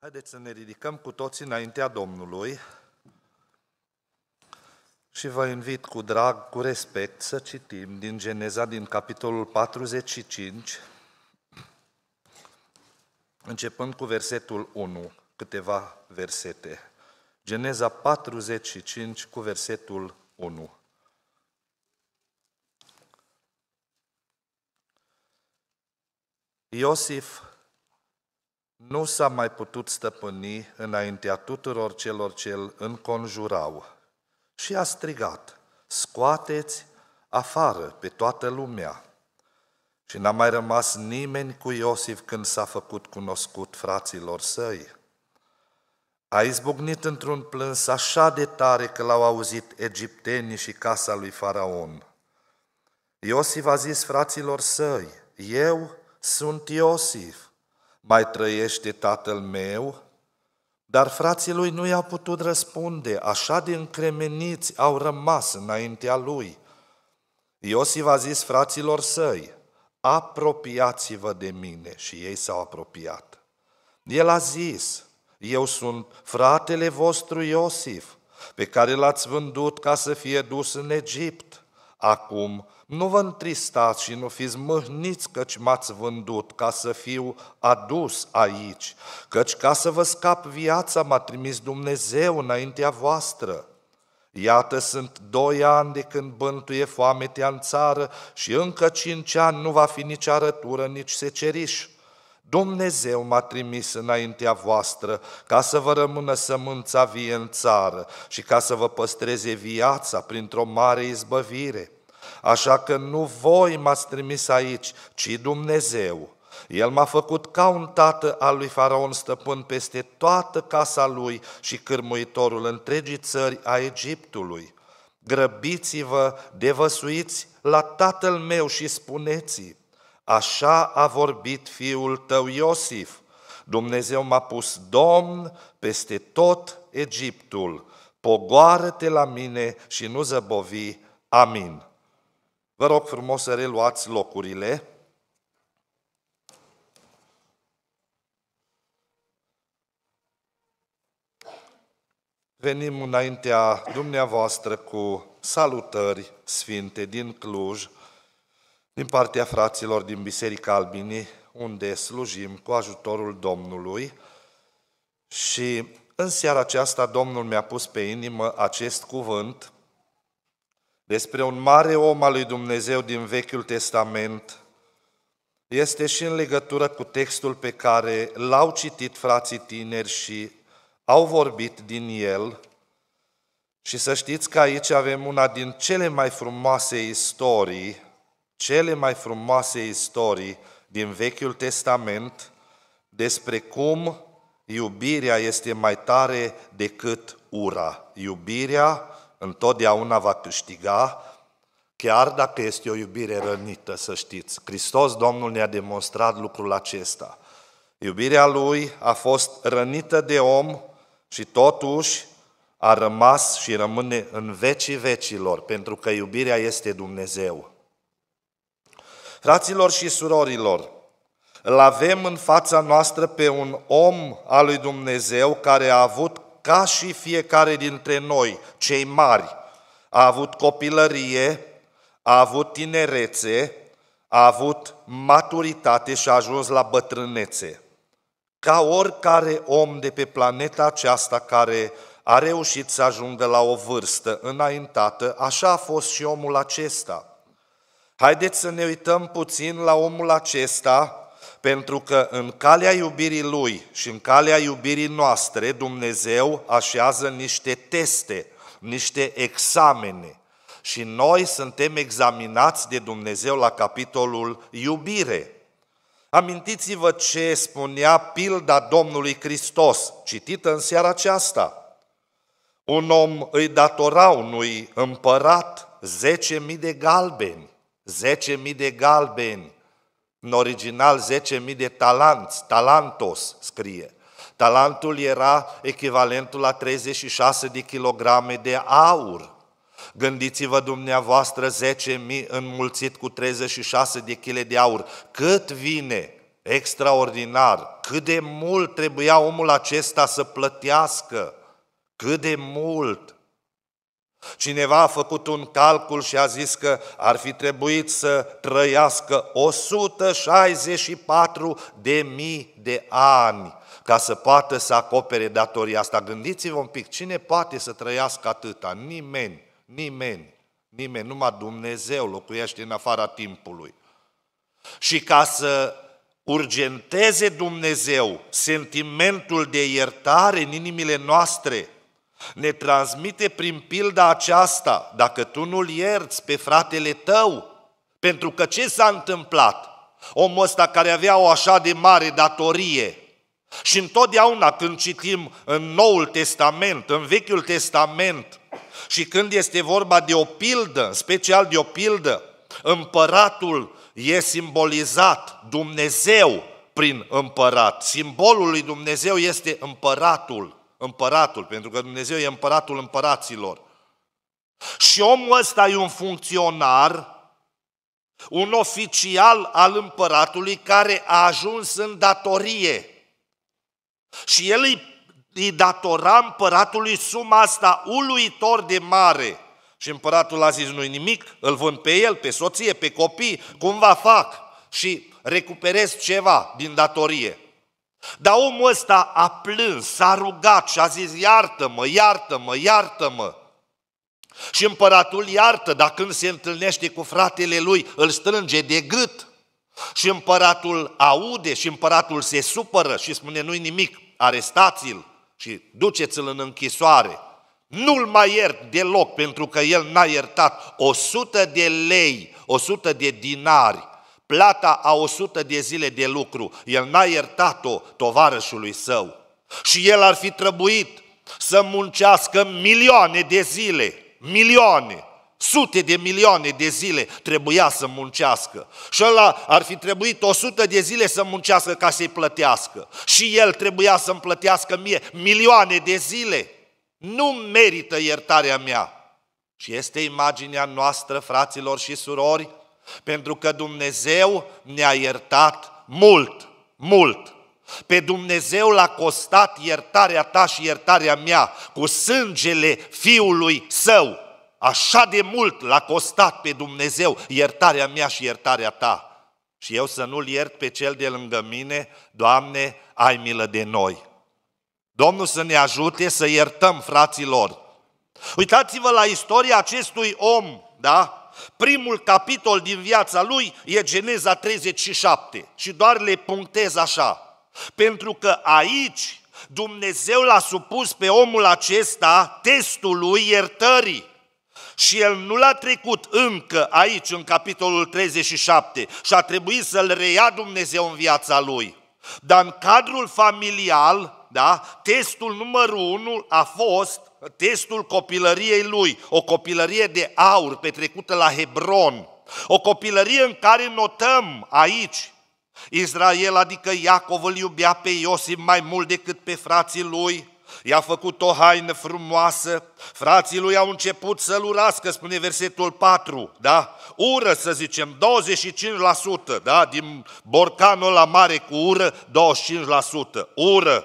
Haideți să ne ridicăm cu toții înaintea Domnului și vă invit cu drag, cu respect, să citim din Geneza, din capitolul 45, începând cu versetul 1, câteva versete. Geneza 45 cu versetul 1. Iosif nu s-a mai putut stăpâni înaintea tuturor celor ce îl înconjurau și a strigat, scoateți afară pe toată lumea. Și n-a mai rămas nimeni cu Iosif când s-a făcut cunoscut fraților săi. A izbucnit într-un plâns așa de tare că l-au auzit egiptenii și casa lui Faraon. Iosif a zis fraților săi, eu sunt Iosif, mai trăiește tatăl meu? Dar frații lui nu i-au putut răspunde, așa de încremeniți au rămas înaintea lui. Iosif a zis fraților săi, apropiați-vă de mine și ei s-au apropiat. El a zis, eu sunt fratele vostru Iosif, pe care l-ați vândut ca să fie dus în Egipt. Acum nu vă întristați și nu fiți mâhniți căci m-ați vândut ca să fiu adus aici, căci ca să vă scap viața m-a trimis Dumnezeu înaintea voastră. Iată, sunt doi ani de când bântuie foametea în țară și încă cinci ani nu va fi nici arătură, nici seceriș. Dumnezeu m-a trimis înaintea voastră ca să vă rămână sămânța vie în țară și ca să vă păstreze viața printr-o mare izbăvire așa că nu voi m-ați trimis aici, ci Dumnezeu. El m-a făcut ca un tată al lui Faraon, stăpân peste toată casa lui și cârmuitorul întregii țări a Egiptului. Grăbiți-vă, devăsuiți la tatăl meu și spuneți Așa a vorbit fiul tău Iosif. Dumnezeu m-a pus domn peste tot Egiptul. Pogoară-te la mine și nu zăbovi. Amin. Vă rog frumos să reluați locurile. Venim înaintea dumneavoastră cu salutări sfinte din Cluj, din partea fraților din Biserica Albinii, unde slujim cu ajutorul Domnului și în seara aceasta Domnul mi-a pus pe inimă acest cuvânt despre un mare om al lui Dumnezeu din Vechiul Testament, este și în legătură cu textul pe care l-au citit frații tineri și au vorbit din el. Și să știți că aici avem una din cele mai frumoase istorii, cele mai frumoase istorii din Vechiul Testament despre cum iubirea este mai tare decât ura. Iubirea întotdeauna va câștiga, chiar dacă este o iubire rănită, să știți. Hristos Domnul ne-a demonstrat lucrul acesta. Iubirea Lui a fost rănită de om și totuși a rămas și rămâne în vecii vecilor, pentru că iubirea este Dumnezeu. Fraților și surorilor, îl avem în fața noastră pe un om al lui Dumnezeu care a avut ca și fiecare dintre noi, cei mari, a avut copilărie, a avut tinerețe, a avut maturitate și a ajuns la bătrânețe. Ca oricare om de pe planeta aceasta care a reușit să ajungă la o vârstă înaintată, așa a fost și omul acesta. Haideți să ne uităm puțin la omul acesta pentru că în calea iubirii Lui și în calea iubirii noastre, Dumnezeu așează niște teste, niște examene. Și noi suntem examinați de Dumnezeu la capitolul iubire. Amintiți-vă ce spunea pilda Domnului Hristos, citită în seara aceasta. Un om îi datora unui împărat 10.000 de galbeni, 10.000 de galbeni. În original 10.000 de talanți, talantos scrie. Talantul era echivalentul la 36 de kilograme de aur. Gândiți-vă dumneavoastră 10.000 înmulțit cu 36 de kg de aur. Cât vine extraordinar, cât de mult trebuia omul acesta să plătească, cât de mult. Cineva a făcut un calcul și a zis că ar fi trebuit să trăiască 164 de mii de ani ca să poată să acopere datoria asta. Gândiți-vă un pic, cine poate să trăiască atâta? Nimeni, nimeni, nimeni, numai Dumnezeu locuiește în afara timpului. Și ca să urgenteze Dumnezeu sentimentul de iertare în inimile noastre, ne transmite prin pilda aceasta, dacă tu nu-l ierți pe fratele tău, pentru că ce s-a întâmplat? Omul ăsta care avea o așa de mare datorie și întotdeauna când citim în Noul Testament, în Vechiul Testament și când este vorba de o pildă, special de o pildă, împăratul e simbolizat, Dumnezeu prin împărat. Simbolul lui Dumnezeu este împăratul împăratul, pentru că Dumnezeu e împăratul împăraților. Și omul ăsta e un funcționar, un oficial al împăratului care a ajuns în datorie. Și el îi, îi datora împăratului suma asta uluitor de mare. Și împăratul a zis, nu nimic, îl vând pe el, pe soție, pe copii, cum va fac? Și recuperez ceva din datorie. Dar omul ăsta a plâns, s-a rugat și a zis, iartă-mă, iartă-mă, iartă-mă. Și împăratul iartă, dar când se întâlnește cu fratele lui, îl strânge de gât. Și împăratul aude și împăratul se supără și spune, nu-i nimic, arestați-l și duceți-l în închisoare. Nu-l mai iert deloc, pentru că el n-a iertat 100 de lei, 100 de dinari plata a 100 de zile de lucru. El n-a iertat-o tovarășului său. Și el ar fi trebuit să muncească milioane de zile, milioane, sute de milioane de zile trebuia să muncească. Și ăla ar fi trebuit 100 de zile să muncească ca să-i plătească. Și el trebuia să-mi plătească mie milioane de zile. Nu merită iertarea mea. Și este imaginea noastră, fraților și surori, pentru că Dumnezeu ne-a iertat mult, mult. Pe Dumnezeu l-a costat iertarea ta și iertarea mea cu sângele Fiului Său. Așa de mult l-a costat pe Dumnezeu iertarea mea și iertarea ta. Și eu să nu-l iert pe cel de lângă mine, Doamne, ai milă de noi. Domnul să ne ajute să iertăm fraților. Uitați-vă la istoria acestui om, da? Primul capitol din viața lui e Geneza 37 și doar le punctez așa. Pentru că aici Dumnezeu l-a supus pe omul acesta testului iertării. Și el nu l-a trecut încă aici, în capitolul 37, și a trebuit să-l reia Dumnezeu în viața lui. Dar în cadrul familial, da, testul numărul 1 a fost testul copilăriei lui, o copilărie de aur petrecută la Hebron, o copilărie în care notăm aici Israel, adică Iacov, îl iubea pe Iosif mai mult decât pe frații lui, i-a făcut o haină frumoasă, frații lui au început să-l urască, spune versetul 4, da? Ură, să zicem, 25%, da? Din borcanul la mare cu ură, 25%, ură.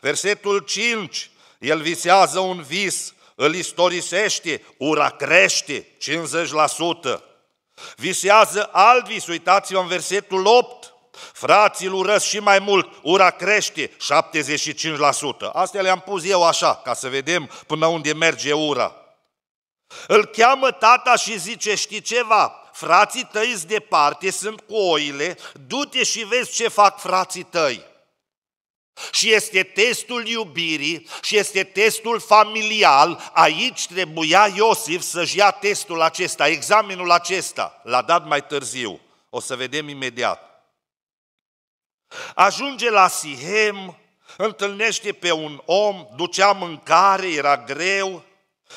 Versetul 5, el visează un vis, îl istorisește, ura crește 50%. Visează alt vis, uitați-vă în versetul 8, frații îl urăsc și mai mult, ura crește 75%. Astea le-am pus eu așa, ca să vedem până unde merge ura. Îl cheamă tata și zice, știi ceva, frații tăi sunt departe, sunt cu oile, du-te și vezi ce fac frații tăi. Și este testul iubirii și este testul familial. Aici trebuia Iosif să-și ia testul acesta, examenul acesta. L-a dat mai târziu. O să vedem imediat. Ajunge la Sihem, întâlnește pe un om, ducea mâncare, era greu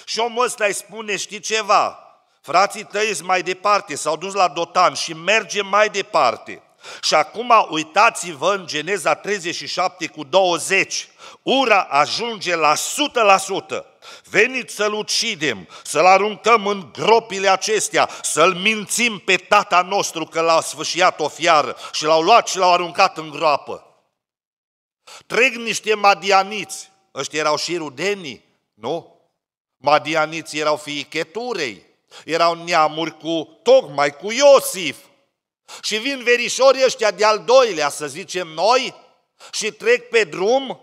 și omul ăsta îi spune, știi ceva, frații tăi sunt mai departe, s-au dus la Dotan și merge mai departe. Și acum uitați-vă în Geneza 37 cu 20. Ura ajunge la 100%. Veniți să-l ucidem, să-l aruncăm în gropile acestea, să-l mințim pe tata nostru că l-a sfâșiat o fiară și l-au luat și l-au aruncat în groapă. Trec niște madianiți, ăștia erau și rudenii, nu? Madianiți erau fiii Cheturei, erau neamuri cu, tocmai cu Iosif, și vin verișorii ăștia de-al doilea, să zicem noi, și trec pe drum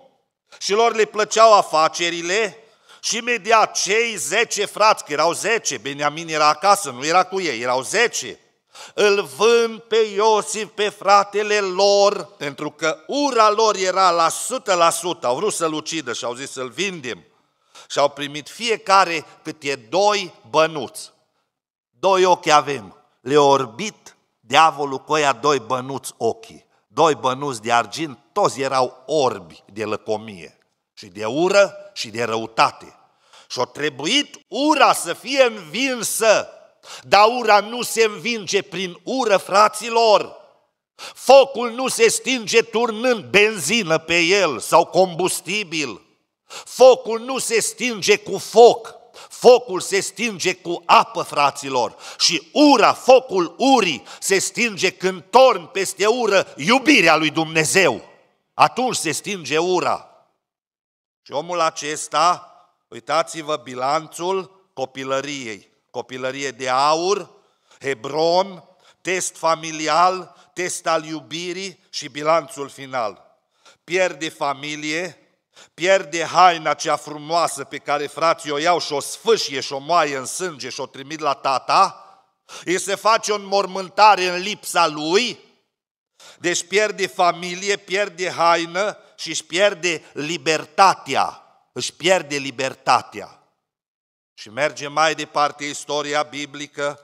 și lor le plăceau afacerile și imediat cei zece frați, că erau zece, Beniamin era acasă, nu era cu ei, erau zece, îl vând pe Iosif, pe fratele lor, pentru că ura lor era la 100%, au vrut să-l ucidă și au zis să-l vindem. Și au primit fiecare câte doi bănuți. Doi ochi avem, le orbit diavolul cu ăia doi bănuți ochii, doi bănuți de argint, toți erau orbi de lăcomie și de ură și de răutate. Și-o trebuit ura să fie învinsă, dar ura nu se învinge prin ură, fraților. Focul nu se stinge turnând benzină pe el sau combustibil. Focul nu se stinge cu foc, Focul se stinge cu apă, fraților, și ura, focul urii, se stinge când torn peste ură iubirea lui Dumnezeu. Atunci se stinge ura. Și omul acesta, uitați-vă bilanțul copilăriei. Copilărie de aur, Hebron, test familial, test al iubirii și bilanțul final. Pierde familie, pierde haina cea frumoasă pe care frații o iau și o sfâșie și o moaie în sânge și o trimit la tata, îi se face o înmormântare în lipsa lui, deci pierde familie, pierde haină și își pierde libertatea. Își pierde libertatea. Și merge mai departe istoria biblică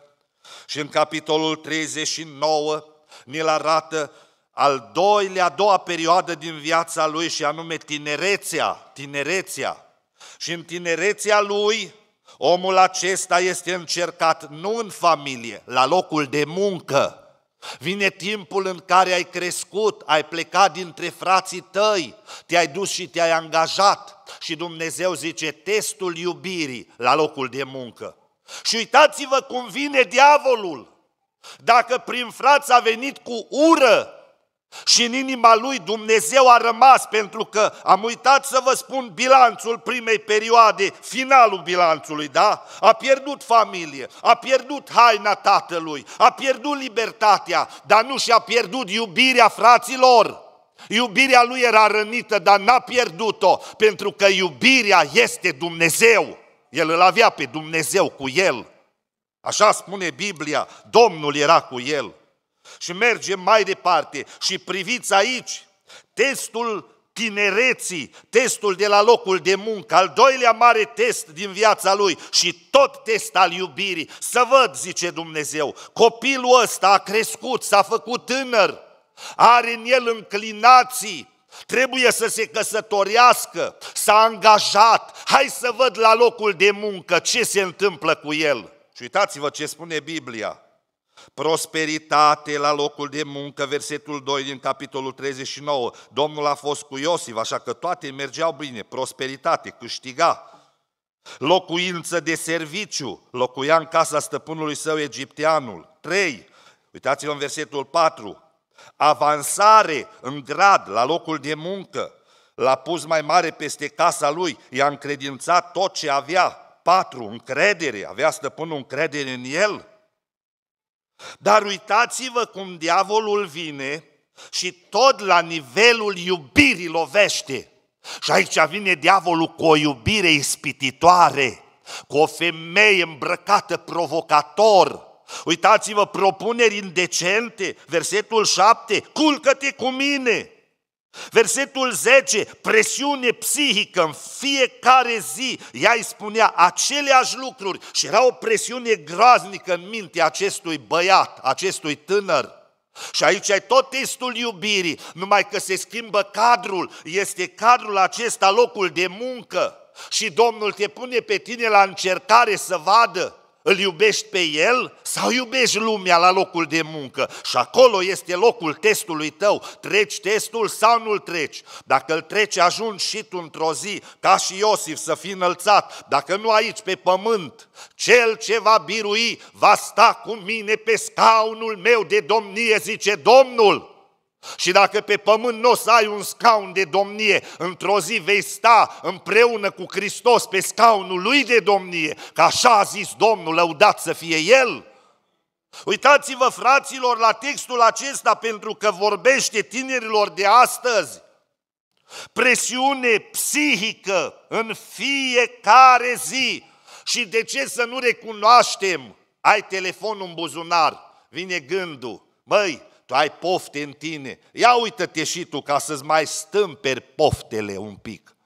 și în capitolul 39 ne-l arată al doilea, a doua perioadă din viața lui și anume tinerețea, tinerețea. Și în tinerețea lui, omul acesta este încercat nu în familie, la locul de muncă. Vine timpul în care ai crescut, ai plecat dintre frații tăi, te-ai dus și te-ai angajat și Dumnezeu zice testul iubirii la locul de muncă. Și uitați-vă cum vine diavolul. Dacă prin frați a venit cu ură, și în inima lui Dumnezeu a rămas, pentru că am uitat să vă spun bilanțul primei perioade, finalul bilanțului, da? A pierdut familie, a pierdut haina tatălui, a pierdut libertatea, dar nu și-a pierdut iubirea fraților. Iubirea lui era rănită, dar n-a pierdut-o, pentru că iubirea este Dumnezeu. El îl avea pe Dumnezeu cu el. Așa spune Biblia, Domnul era cu el. Și mergem mai departe și priviți aici testul tinereții, testul de la locul de muncă, al doilea mare test din viața lui și tot test al iubirii. Să văd, zice Dumnezeu, copilul ăsta a crescut, s-a făcut tânăr, are în el înclinații, trebuie să se căsătorească, s-a angajat, hai să văd la locul de muncă ce se întâmplă cu el. Și uitați-vă ce spune Biblia prosperitate la locul de muncă, versetul 2 din capitolul 39. Domnul a fost cu Iosif, așa că toate mergeau bine, prosperitate, câștiga. Locuință de serviciu, locuia în casa stăpânului său egipteanul. 3. Uitați-vă în versetul 4. Avansare în grad la locul de muncă, l-a pus mai mare peste casa lui, i-a încredințat tot ce avea. 4. Încredere, avea stăpânul încredere în el. Dar uitați-vă cum diavolul vine și tot la nivelul iubirii lovește. Și aici vine diavolul cu o iubire ispititoare, cu o femeie îmbrăcată provocator. Uitați-vă propuneri indecente, versetul 7, culcă-te cu mine, Versetul 10, presiune psihică în fiecare zi, ea îi spunea aceleași lucruri și era o presiune groaznică în mintea acestui băiat, acestui tânăr. Și aici e tot testul iubirii, numai că se schimbă cadrul, este cadrul acesta locul de muncă și Domnul te pune pe tine la încercare să vadă îl iubești pe el sau iubești lumea la locul de muncă? Și acolo este locul testului tău. Treci testul sau nu-l treci? Dacă îl treci, ajungi și tu într-o zi, ca și Iosif, să fii înălțat. Dacă nu aici, pe pământ, cel ce va birui va sta cu mine pe scaunul meu de domnie, zice Domnul. Și dacă pe pământ nu o să ai un scaun de domnie, într-o zi vei sta împreună cu Hristos pe scaunul lui de domnie, că așa a zis Domnul, lăudat să fie El. Uitați-vă, fraților, la textul acesta, pentru că vorbește tinerilor de astăzi. Presiune psihică în fiecare zi. Și de ce să nu recunoaștem? Ai telefonul în buzunar, vine gândul. Băi, tu ai pofte în tine, ia uită-te și tu ca să-ți mai stâmperi poftele un pic.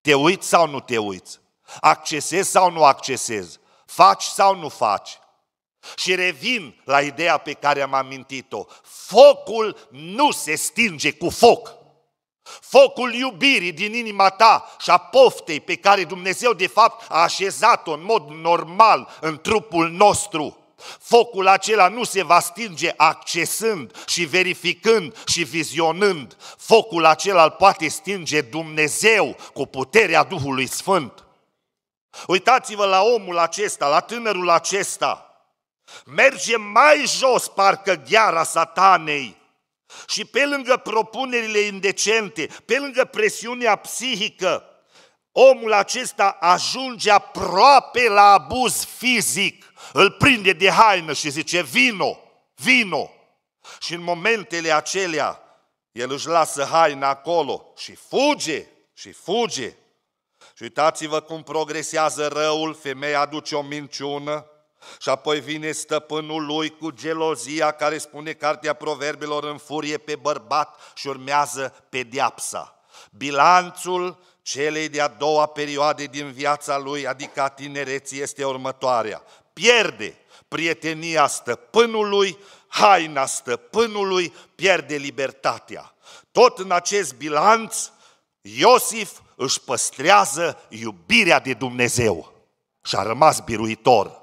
Te uiți sau nu te uiți? Accesezi sau nu accesezi? Faci sau nu faci? Și revin la ideea pe care am amintit-o. Focul nu se stinge cu foc. Focul iubirii din inima ta și a poftei pe care Dumnezeu de fapt a așezat-o în mod normal în trupul nostru Focul acela nu se va stinge accesând și verificând și vizionând. Focul acela îl poate stinge Dumnezeu cu puterea Duhului Sfânt. Uitați-vă la omul acesta, la tânărul acesta. Merge mai jos parcă gheara satanei. Și pe lângă propunerile indecente, pe lângă presiunea psihică, omul acesta ajunge aproape la abuz fizic, îl prinde de haină și zice, vino, vino. Și în momentele acelea, el își lasă haina acolo și fuge, și fuge. Și uitați-vă cum progresează răul, femeia aduce o minciună, și apoi vine stăpânul lui cu gelozia care spune cartea proverbelor în furie pe bărbat și urmează pediapsa. Bilanțul celei de-a doua perioade din viața lui, adică a tinereții, este următoarea. Pierde prietenia stăpânului, haina stăpânului, pierde libertatea. Tot în acest bilanț, Iosif își păstrează iubirea de Dumnezeu și a rămas biruitor.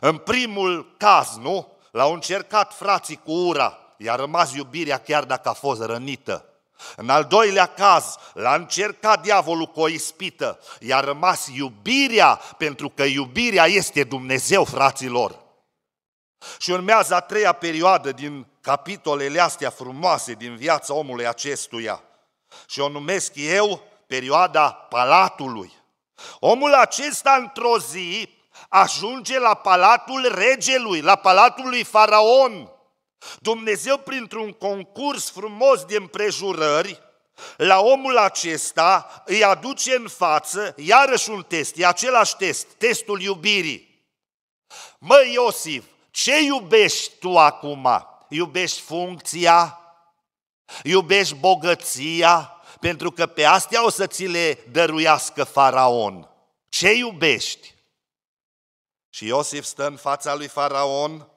În primul caz, nu? L-au încercat frații cu ura, i-a rămas iubirea chiar dacă a fost rănită. În al doilea caz, l-a încercat diavolul cu o ispită, i-a rămas iubirea, pentru că iubirea este Dumnezeu, fraților. Și urmează a treia perioadă din capitolele astea frumoase din viața omului acestuia. Și o numesc eu perioada palatului. Omul acesta într-o zi ajunge la palatul regelui, la palatul lui Faraon. Dumnezeu, printr-un concurs frumos de împrejurări, la omul acesta îi aduce în față iarăși un test, e același test, testul iubirii. Mă, Iosif, ce iubești tu acum? Iubești funcția? Iubești bogăția? Pentru că pe astea o să ți le dăruiască faraon. Ce iubești? Și Iosif stă în fața lui faraon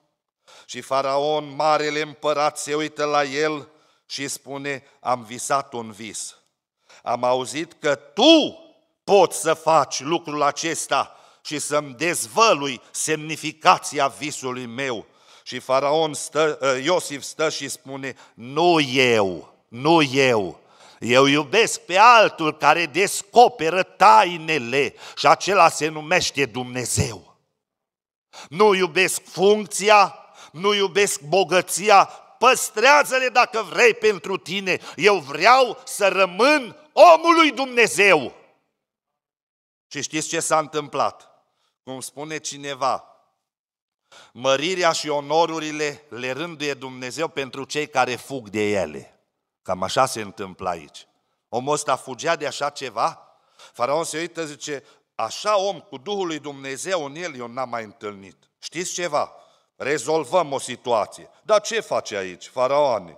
și faraon, marele împărat, se uită la el și spune, am visat un vis. Am auzit că tu poți să faci lucrul acesta și să-mi dezvălui semnificația visului meu. Și faraon stă, ă, Iosif stă și spune, nu eu, nu eu, eu iubesc pe altul care descoperă tainele și acela se numește Dumnezeu. Nu iubesc funcția, nu iubesc bogăția, păstrează-le dacă vrei pentru tine. Eu vreau să rămân omului Dumnezeu. Și știți ce s-a întâmplat? Cum spune cineva, mărirea și onorurile le rânduie Dumnezeu pentru cei care fug de ele. Cam așa se întâmplă aici. Omul ăsta fugea de așa ceva? Faraon se uită, zice, așa om cu Duhul lui Dumnezeu în el eu n-am mai întâlnit. Știți ceva? Rezolvăm o situație. Dar ce face aici, faraoane?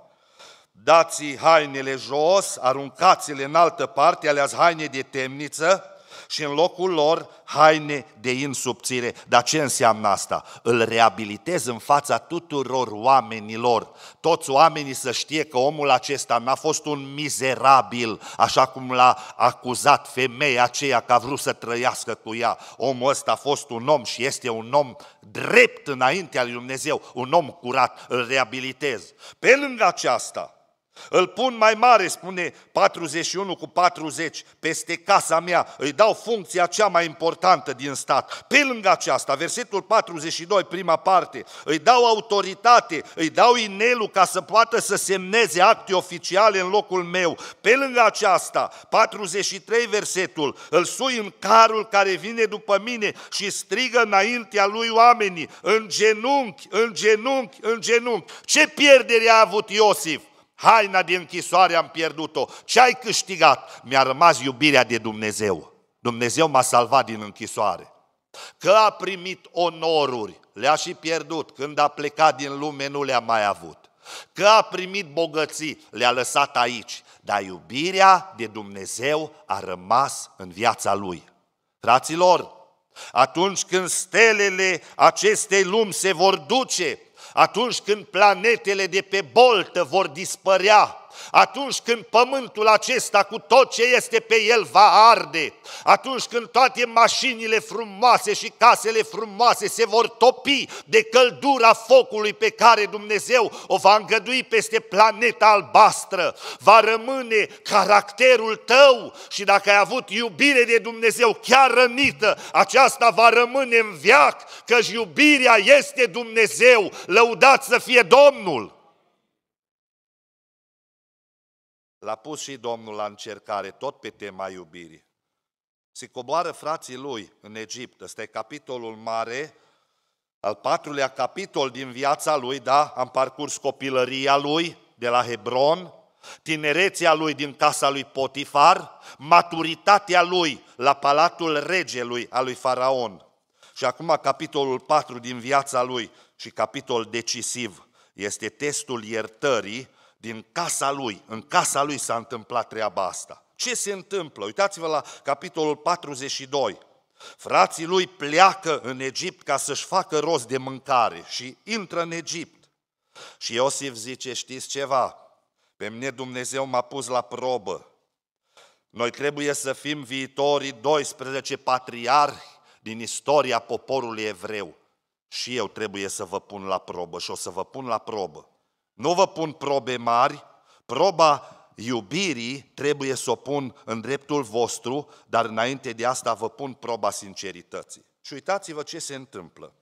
Dați hainele jos, aruncați-le în altă parte, aleați haine de temniță, și în locul lor haine de insubțire. Dar ce înseamnă asta? Îl reabilitez în fața tuturor oamenilor. Toți oamenii să știe că omul acesta n-a fost un mizerabil, așa cum l-a acuzat femeia aceea că a vrut să trăiască cu ea. Omul ăsta a fost un om și este un om drept înaintea lui Dumnezeu, un om curat, îl reabilitez. Pe lângă aceasta, îl pun mai mare, spune 41 cu 40, peste casa mea. Îi dau funcția cea mai importantă din stat. Pe lângă aceasta, versetul 42, prima parte, îi dau autoritate, îi dau inelul ca să poată să semneze acte oficiale în locul meu. Pe lângă aceasta, 43 versetul, îl sui în carul care vine după mine și strigă înaintea lui oamenii, în genunchi, în genunchi, în genunchi. Ce pierdere a avut Iosif? Haina de închisoare am pierdut-o. Ce ai câștigat? Mi-a rămas iubirea de Dumnezeu. Dumnezeu m-a salvat din închisoare. Că a primit onoruri, le-a și pierdut. Când a plecat din lume, nu le-a mai avut. Că a primit bogății, le-a lăsat aici. Dar iubirea de Dumnezeu a rămas în viața lui. Fraților, atunci când stelele acestei lumi se vor duce, atunci când planetele de pe boltă vor dispărea atunci când pământul acesta cu tot ce este pe el va arde, atunci când toate mașinile frumoase și casele frumoase se vor topi de căldura focului pe care Dumnezeu o va îngădui peste planeta albastră, va rămâne caracterul tău și dacă ai avut iubire de Dumnezeu chiar rănită, aceasta va rămâne în viac, căci iubirea este Dumnezeu, lăudat să fie Domnul! L-a pus și Domnul la încercare, tot pe tema iubirii. Se coboară frații lui în Egipt. Ăsta e capitolul mare, al patrulea capitol din viața lui, da? Am parcurs copilăria lui de la Hebron, tinerețea lui din casa lui Potifar, maturitatea lui la palatul regelui al lui Faraon. Și acum capitolul 4 din viața lui și capitol decisiv este testul iertării din casa lui, în casa lui s-a întâmplat treaba asta. Ce se întâmplă? Uitați-vă la capitolul 42. Frații lui pleacă în Egipt ca să-și facă rost de mâncare și intră în Egipt. Și Iosif zice, știți ceva? Pe mine Dumnezeu m-a pus la probă. Noi trebuie să fim viitorii 12 patriarhi din istoria poporului evreu. Și eu trebuie să vă pun la probă și o să vă pun la probă. Nu vă pun probe mari, proba iubirii trebuie să o pun în dreptul vostru, dar înainte de asta vă pun proba sincerității. Și uitați-vă ce se întâmplă.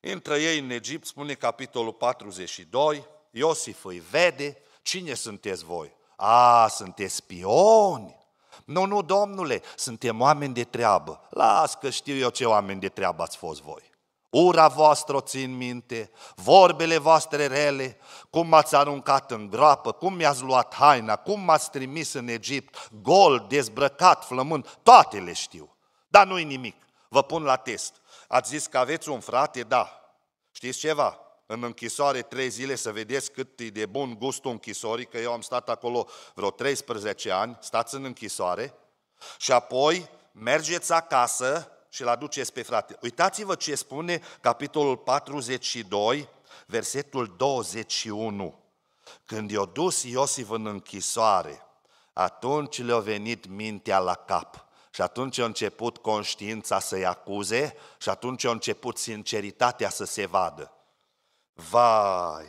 Intră ei în Egipt, spune capitolul 42, Iosif îi vede, cine sunteți voi? A, sunteți spioni! Nu, nu, domnule, suntem oameni de treabă. Las că știu eu ce oameni de treabă ați fost voi. Ura voastră o țin minte, vorbele voastre rele, cum m-ați aruncat în groapă, cum mi-ați luat haina, cum m-ați trimis în Egipt, gol, dezbrăcat, flămând, toate le știu. Dar nu-i nimic, vă pun la test. Ați zis că aveți un frate? Da. Știți ceva? În închisoare trei zile să vedeți cât e de bun gustul închisorii, că eu am stat acolo vreo 13 ani, stați în închisoare, și apoi mergeți acasă și-l aduceți pe frate. Uitați-vă ce spune capitolul 42, versetul 21. Când i-a dus Iosif în închisoare, atunci le-a venit mintea la cap. Și atunci a început conștiința să-i acuze și atunci a început sinceritatea să se vadă. Vai,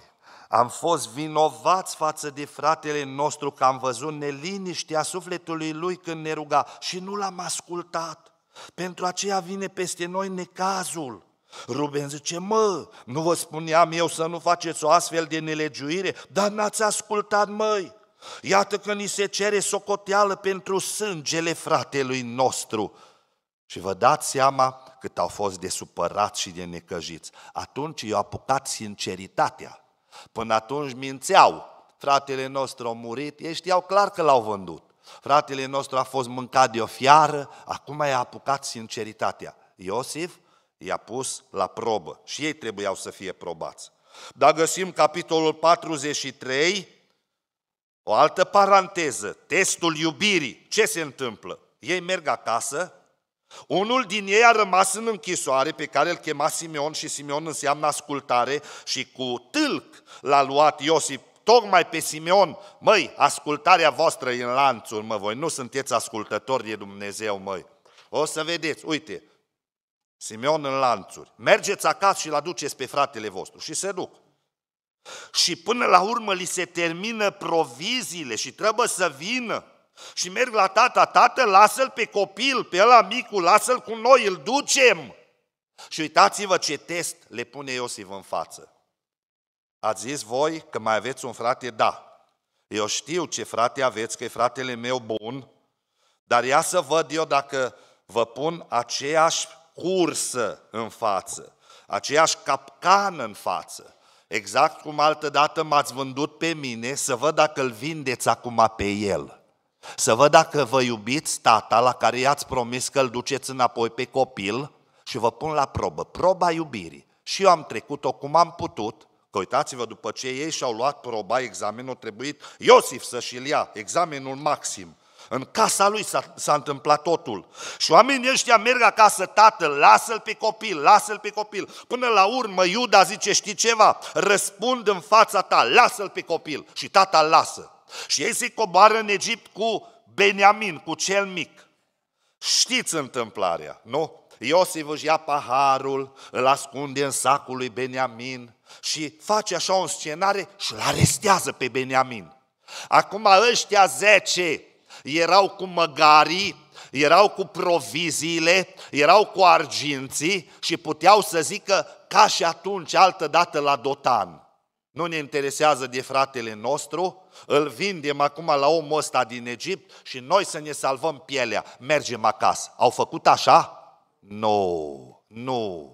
am fost vinovați față de fratele nostru că am văzut neliniștea sufletului lui când ne ruga și nu l-am ascultat. Pentru aceea vine peste noi necazul. Ruben zice, mă, nu vă spuneam eu să nu faceți o astfel de nelegiuire, dar n-ați ascultat, măi. Iată că ni se cere socoteală pentru sângele fratelui nostru. Și vă dați seama cât au fost de supărați și de necăjiți. Atunci i-au apucat sinceritatea. Până atunci mințeau. Fratele nostru a murit, ei știau clar că l-au vândut. Fratele nostru a fost mâncat de o fiară, acum i-a apucat sinceritatea. Iosif i-a pus la probă și ei trebuiau să fie probați. Dar găsim capitolul 43, o altă paranteză, testul iubirii. Ce se întâmplă? Ei merg acasă, unul din ei a rămas în închisoare pe care îl chema Simeon și Simeon înseamnă ascultare și cu tâlc l-a luat Iosif tocmai pe Simeon, măi, ascultarea voastră e în lanțul, mă, voi nu sunteți ascultători de Dumnezeu, măi. O să vedeți, uite, Simeon în lanțuri. Mergeți acasă și-l aduceți pe fratele vostru și se duc. Și până la urmă li se termină proviziile și trebuie să vină. Și merg la tata, tată, lasă-l pe copil, pe ăla micul, lasă-l cu noi, îl ducem. Și uitați-vă ce test le pune Iosif în față. Ați zis voi că mai aveți un frate? Da. Eu știu ce frate aveți, că e fratele meu bun, dar ia să văd eu dacă vă pun aceeași cursă în față, aceeași capcană în față. Exact cum altă dată m-ați vândut pe mine, să văd dacă îl vindeți acum pe el. Să văd dacă vă iubiți tata la care i-ați promis că îl duceți înapoi pe copil și vă pun la probă. Proba iubirii. Și eu am trecut-o cum am putut, Că uitați-vă, după ce ei și-au luat proba, examenul trebuit, Iosif să-și ia, examenul maxim. În casa lui s-a, s-a întâmplat totul. Și oamenii ăștia merg acasă, tată, lasă-l pe copil, lasă-l pe copil. Până la urmă, Iuda zice, știi ceva? Răspund în fața ta, lasă-l pe copil. Și tata lasă. Și ei se coboară în Egipt cu Beniamin, cu cel mic. Știți întâmplarea, nu? Iosif își ia paharul, îl ascunde în sacul lui Beniamin, și face așa o scenare și îl arestează pe Beniamin. Acum ăștia zece erau cu măgarii, erau cu proviziile, erau cu arginții și puteau să zică ca și atunci altă dată la Dotan. Nu ne interesează de fratele nostru, îl vindem acum la omul ăsta din Egipt și noi să ne salvăm pielea, mergem acasă. Au făcut așa? Nu, nu.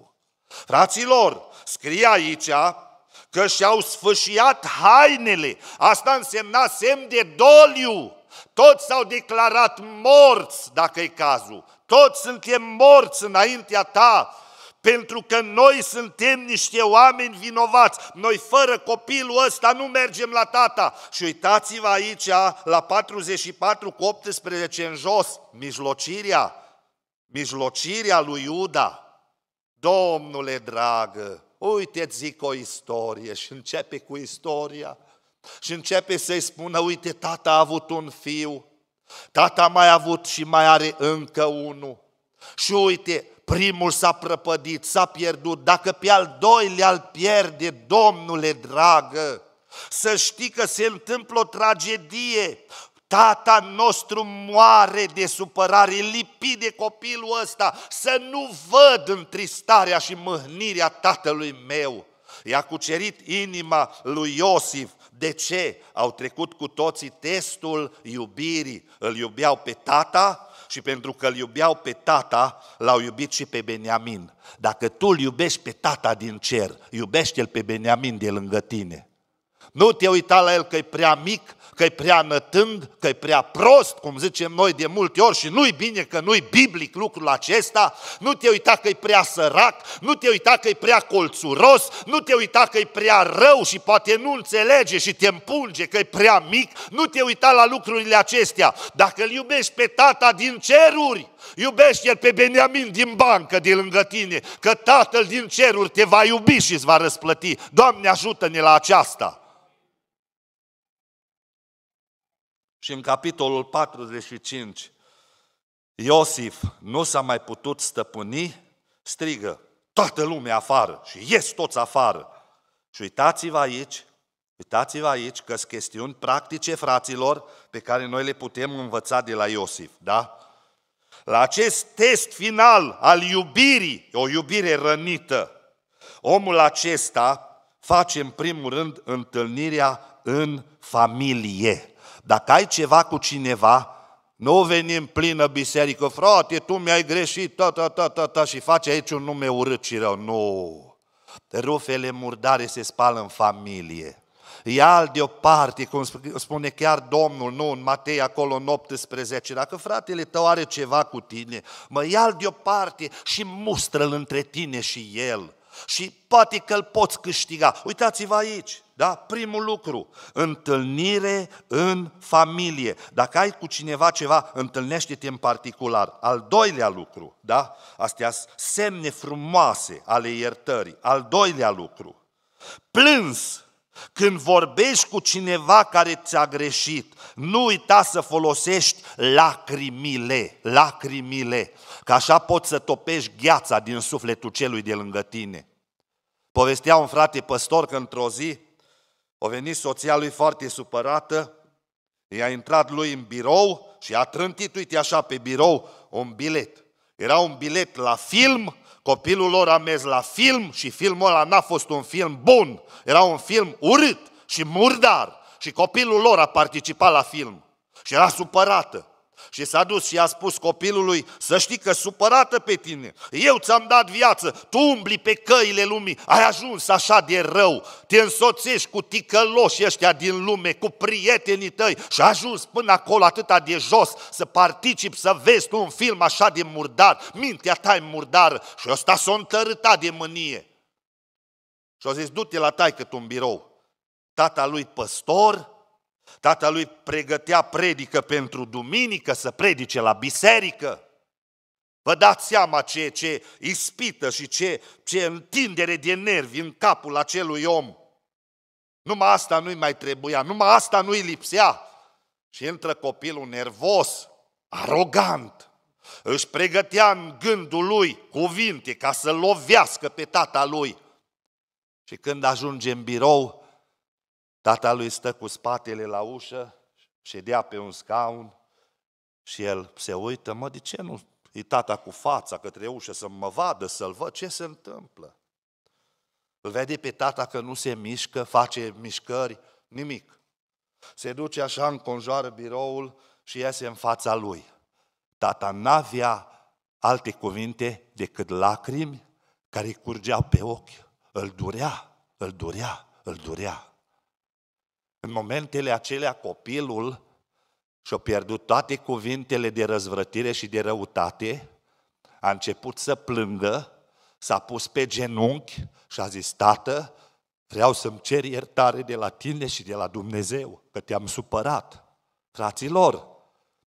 Fraților, scrie aici că și-au sfâșiat hainele. Asta însemna semn de doliu. Toți s-au declarat morți, dacă e cazul. Toți suntem morți înaintea ta, pentru că noi suntem niște oameni vinovați. Noi fără copilul ăsta nu mergem la tata. Și uitați-vă aici, la 44 cu 18 în jos, mijlocirea, mijlocirea lui Iuda. Domnule dragă, uite zic o istorie și începe cu istoria și începe să-i spună, uite, tata a avut un fiu, tata a mai avut și mai are încă unul. Și uite, primul s-a prăpădit, s-a pierdut, dacă pe al doilea îl pierde, Domnule dragă, să știi că se întâmplă o tragedie, Tata nostru moare de supărare, lipit de copilul ăsta, să nu văd întristarea și mâhnirea tatălui meu. I-a cucerit inima lui Iosif. De ce? Au trecut cu toții testul iubirii. Îl iubeau pe tata și pentru că îl iubeau pe tata, l-au iubit și pe Beniamin. Dacă tu îl iubești pe tata din cer, iubește-l pe Beniamin de lângă tine. Nu te uita la el că e prea mic că e prea nătând, că e prea prost, cum zicem noi de multe ori și nu-i bine că nu-i biblic lucrul acesta, nu te uita că e prea sărac, nu te uita că e prea colțuros, nu te uita că e prea rău și poate nu înțelege și te împunge că e prea mic, nu te uita la lucrurile acestea. Dacă îl iubești pe tata din ceruri, iubești el pe Beniamin din bancă de lângă tine, că Tatăl din ceruri te va iubi și îți va răsplăti. Doamne, ajută-ne la aceasta! Și în capitolul 45, Iosif nu s-a mai putut stăpâni, strigă, toată lumea afară și ies toți afară. Și uitați-vă aici, uitați-vă aici că sunt chestiuni practice, fraților, pe care noi le putem învăța de la Iosif, da? La acest test final al iubirii, o iubire rănită, omul acesta face în primul rând întâlnirea în familie. Dacă ai ceva cu cineva, nu veni în plină biserică, frate, tu mi-ai greșit, ta, ta, ta, ta, ta, și face aici un nume urât și rău. Nu! Rufele murdare se spală în familie. ia o deoparte, cum spune chiar Domnul, nu, în Matei, acolo, în 18. Dacă fratele tău are ceva cu tine, mă, ia o deoparte și mustră-l între tine și el. Și poate că îl poți câștiga. Uitați-vă aici. Da? Primul lucru, întâlnire în familie. Dacă ai cu cineva ceva, întâlnește-te în particular. Al doilea lucru, da? Astea sunt semne frumoase ale iertării. Al doilea lucru, plâns. Când vorbești cu cineva care ți-a greșit, nu uita să folosești lacrimile, lacrimile, că așa poți să topești gheața din sufletul celui de lângă tine. Povestea un frate păstor că într-o zi o venit soția lui foarte supărată, i-a intrat lui în birou și a trântit, uite așa, pe birou un bilet. Era un bilet la film, copilul lor a mers la film și filmul ăla n-a fost un film bun, era un film urât și murdar și copilul lor a participat la film și era supărată. Și s-a dus și a spus copilului, să știi că supărată pe tine, eu ți-am dat viață, tu umbli pe căile lumii, ai ajuns așa de rău, te însoțești cu ticăloșii ăștia din lume, cu prietenii tăi și ajuns până acolo atâta de jos să participi, să vezi tu un film așa de murdar, mintea ta e murdară și ăsta s-a întărâtat de mânie. Și a zis, du-te la taică tu în birou. Tata lui păstor, Tatălui pregătea predică pentru duminică, să predice la biserică. Vă dați seama ce, ce ispită și ce, ce întindere de nervi în capul acelui om. Numai asta nu-i mai trebuia, numai asta nu-i lipsea. Și intră copilul nervos, arogant. Își pregătea în gândul lui cuvinte ca să lovească pe tata lui. Și când ajunge în birou, Tata lui stă cu spatele la ușă, ședea pe un scaun și el se uită, mă, de ce nu e tata cu fața către ușă să mă vadă, să-l văd, ce se întâmplă? Îl vede pe tata că nu se mișcă, face mișcări, nimic. Se duce așa, înconjoară biroul și iese în fața lui. Tata n-avea alte cuvinte decât lacrimi care curgeau pe ochi. Îl durea, îl durea, îl durea. În momentele acelea, copilul și-a pierdut toate cuvintele de răzvrătire și de răutate, a început să plângă, s-a pus pe genunchi și a zis, Tată, vreau să-mi cer iertare de la tine și de la Dumnezeu, că te-am supărat. Fraților,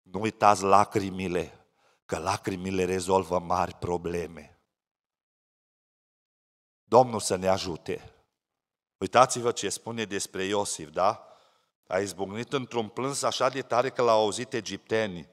nu uitați lacrimile, că lacrimile rezolvă mari probleme. Domnul să ne ajute! Uitați-vă ce spune despre Iosif, da? A izbucnit într-un plâns așa de tare că l-au auzit egiptenii.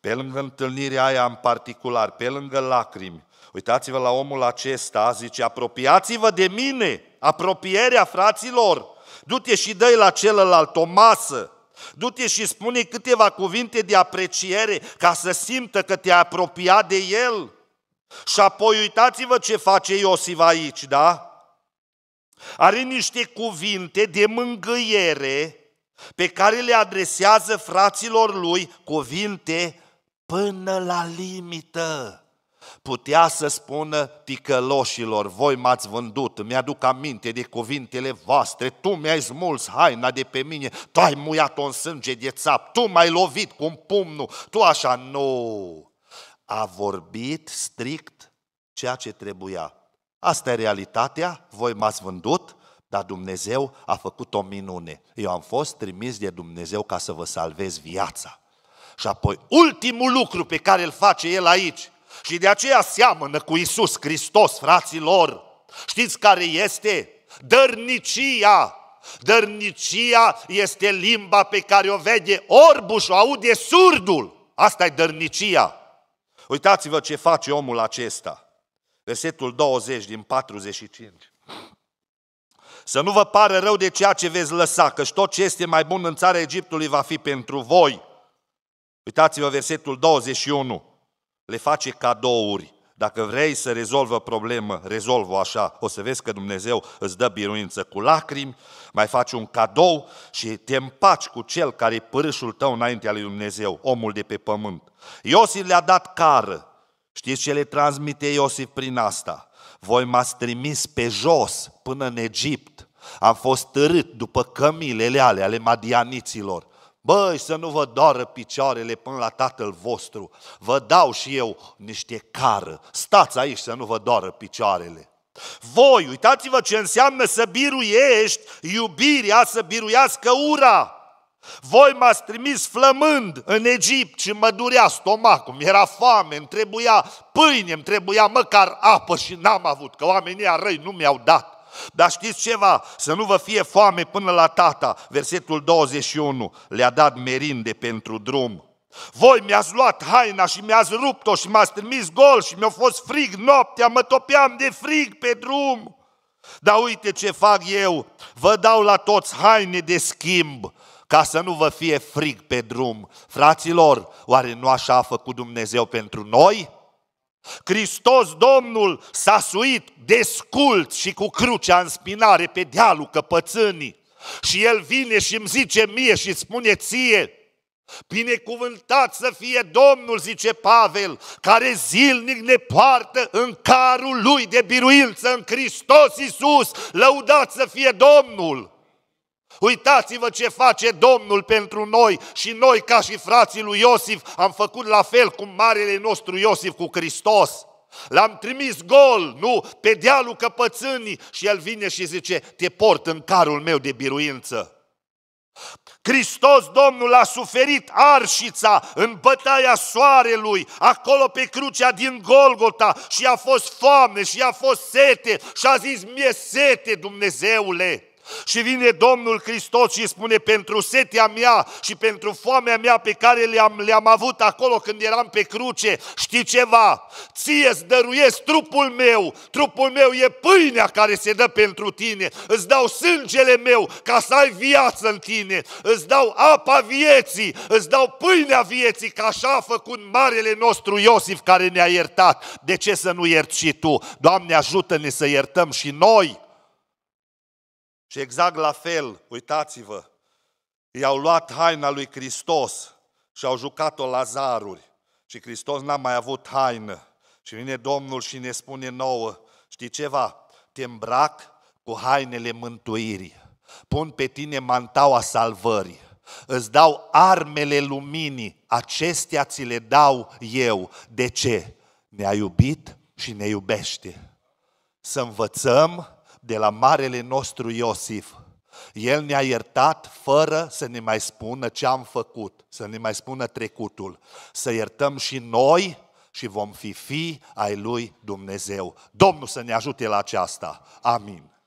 Pe lângă întâlnirea aia în particular, pe lângă lacrimi, uitați-vă la omul acesta, zice, apropiați-vă de mine, apropierea fraților, du-te și dă la celălalt o masă, du-te și spune câteva cuvinte de apreciere ca să simtă că te-ai apropiat de el. Și apoi uitați-vă ce face Iosif aici, da? Are niște cuvinte de mângâiere pe care le adresează fraților lui cuvinte până la limită. Putea să spună ticăloșilor, voi m-ați vândut, mi-aduc aminte de cuvintele voastre, tu mi-ai smuls haina de pe mine, tu ai muiat-o în sânge de țap, tu m-ai lovit cu un pumnul, tu așa, nu. A vorbit strict ceea ce trebuia. Asta e realitatea, voi m-ați vândut, dar Dumnezeu a făcut o minune. Eu am fost trimis de Dumnezeu ca să vă salvez viața. Și apoi, ultimul lucru pe care îl face El aici, și de aceea seamănă cu Isus Hristos, fraților, știți care este? Dărnicia! Dărnicia este limba pe care o vede orbu și o aude surdul. Asta e dărnicia. Uitați-vă ce face omul acesta versetul 20 din 45. Să nu vă pare rău de ceea ce veți lăsa, și tot ce este mai bun în țara Egiptului va fi pentru voi. Uitați-vă versetul 21. Le face cadouri. Dacă vrei să rezolvă problemă, rezolvă așa. O să vezi că Dumnezeu îți dă biruință cu lacrimi, mai faci un cadou și te împaci cu cel care e părâșul tău înaintea lui Dumnezeu, omul de pe pământ. Iosif le-a dat cară, Știți ce le transmite Iosif prin asta? Voi m-ați trimis pe jos până în Egipt. Am fost târât după cămilele ale, ale madianiților. Băi, să nu vă doară picioarele până la tatăl vostru. Vă dau și eu niște cară. Stați aici să nu vă doară picioarele. Voi, uitați-vă ce înseamnă să biruiești iubirea, să biruiască ura. Voi m-ați trimis flămând în Egipt și mă durea stomacul, mi era foame, îmi trebuia pâine, îmi trebuia măcar apă și n-am avut, că oamenii răi nu mi-au dat. Dar știți ceva? Să nu vă fie foame până la tata. Versetul 21 le-a dat merinde pentru drum. Voi mi-ați luat haina și mi-ați rupt-o și m-ați trimis gol și mi-a fost frig noaptea, mă topeam de frig pe drum. Dar uite ce fac eu, vă dau la toți haine de schimb ca să nu vă fie frig pe drum. Fraților, oare nu așa a făcut Dumnezeu pentru noi? Hristos Domnul s-a suit descult și cu crucea în spinare pe dealul căpățânii. Și El vine și îmi zice mie și spune ție, Binecuvântat să fie Domnul, zice Pavel, care zilnic ne poartă în carul Lui de biruință, în Hristos Iisus, lăudat să fie Domnul! Uitați-vă ce face Domnul pentru noi și noi ca și frații lui Iosif am făcut la fel cum marele nostru Iosif cu Hristos. L-am trimis gol, nu, pe dealul căpățânii și el vine și zice, te port în carul meu de biruință. Hristos Domnul a suferit arșița în bătaia soarelui, acolo pe crucea din Golgota și a fost foame și a fost sete și a zis, mie sete Dumnezeule. Și vine Domnul Hristos și spune, pentru setea mea și pentru foamea mea pe care le-am, le-am avut acolo când eram pe cruce, știi ceva? Ție îți dăruiesc trupul meu, trupul meu e pâinea care se dă pentru tine, îți dau sângele meu ca să ai viață în tine, îți dau apa vieții, îți dau pâinea vieții, ca așa a făcut marele nostru Iosif care ne-a iertat. De ce să nu ierți și tu? Doamne ajută-ne să iertăm și noi! Și exact la fel, uitați-vă, i-au luat haina lui Hristos și au jucat-o la zaruri. Și Hristos n-a mai avut haină. Și vine Domnul și ne spune nouă, știi ceva, te îmbrac cu hainele mântuirii. Pun pe tine mantaua salvării. Îți dau armele luminii, acestea ți le dau eu. De ce? Ne-a iubit și ne iubește. Să învățăm de la marele nostru Iosif. El ne-a iertat fără să ne mai spună ce am făcut, să ne mai spună trecutul. Să iertăm și noi și vom fi fi ai lui Dumnezeu. Domnul să ne ajute la aceasta. Amin.